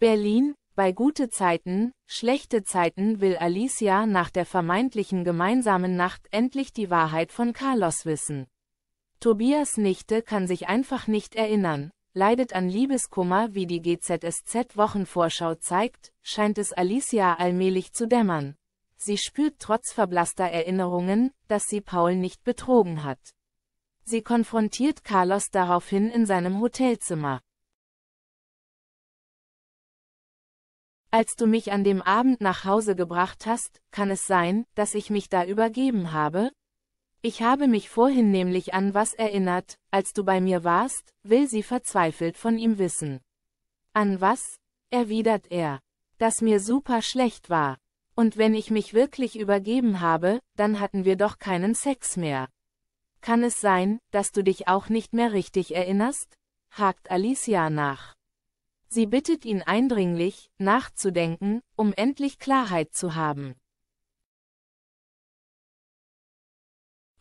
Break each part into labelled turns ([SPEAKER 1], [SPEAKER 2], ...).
[SPEAKER 1] Berlin, bei gute Zeiten, schlechte Zeiten will Alicia nach der vermeintlichen gemeinsamen Nacht endlich die Wahrheit von Carlos wissen. Tobias Nichte kann sich einfach nicht erinnern, leidet an Liebeskummer wie die GZSZ-Wochenvorschau zeigt, scheint es Alicia allmählich zu dämmern. Sie spürt trotz verblasster Erinnerungen, dass sie Paul nicht betrogen hat. Sie konfrontiert Carlos daraufhin in seinem Hotelzimmer. Als du mich an dem Abend nach Hause gebracht hast, kann es sein, dass ich mich da übergeben habe? Ich habe mich vorhin nämlich an was erinnert, als du bei mir warst, will sie verzweifelt von ihm wissen. An was? erwidert er. Dass mir super schlecht war. Und wenn ich mich wirklich übergeben habe, dann hatten wir doch keinen Sex mehr. Kann es sein, dass du dich auch nicht mehr richtig erinnerst? hakt Alicia nach. Sie bittet ihn eindringlich, nachzudenken, um endlich Klarheit zu haben.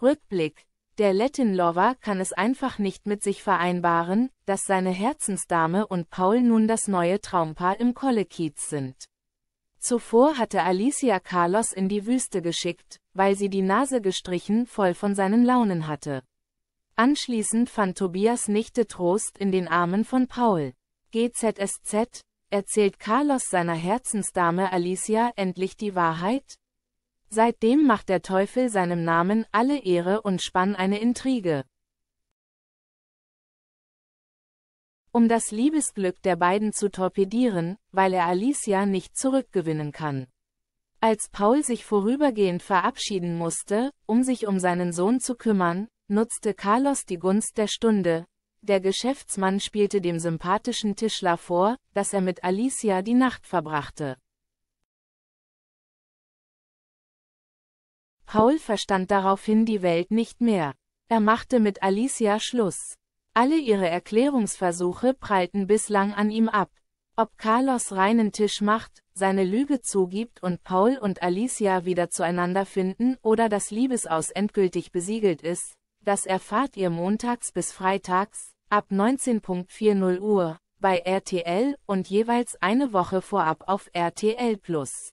[SPEAKER 1] Rückblick der Latin-Lover kann es einfach nicht mit sich vereinbaren, dass seine Herzensdame und Paul nun das neue Traumpaar im Kollekiez sind. Zuvor hatte Alicia Carlos in die Wüste geschickt, weil sie die Nase gestrichen voll von seinen Launen hatte. Anschließend fand Tobias Nichte Trost in den Armen von Paul. GZSZ, erzählt Carlos seiner Herzensdame Alicia endlich die Wahrheit? Seitdem macht der Teufel seinem Namen alle Ehre und spann eine Intrige. Um das Liebesglück der beiden zu torpedieren, weil er Alicia nicht zurückgewinnen kann. Als Paul sich vorübergehend verabschieden musste, um sich um seinen Sohn zu kümmern, nutzte Carlos die Gunst der Stunde, der Geschäftsmann spielte dem sympathischen Tischler vor, dass er mit Alicia die Nacht verbrachte. Paul verstand daraufhin die Welt nicht mehr. Er machte mit Alicia Schluss. Alle ihre Erklärungsversuche prallten bislang an ihm ab. Ob Carlos reinen Tisch macht, seine Lüge zugibt und Paul und Alicia wieder zueinander finden oder das Liebesaus endgültig besiegelt ist, das erfahrt ihr montags bis freitags, ab 19.40 Uhr, bei RTL und jeweils eine Woche vorab auf RTL+. Plus.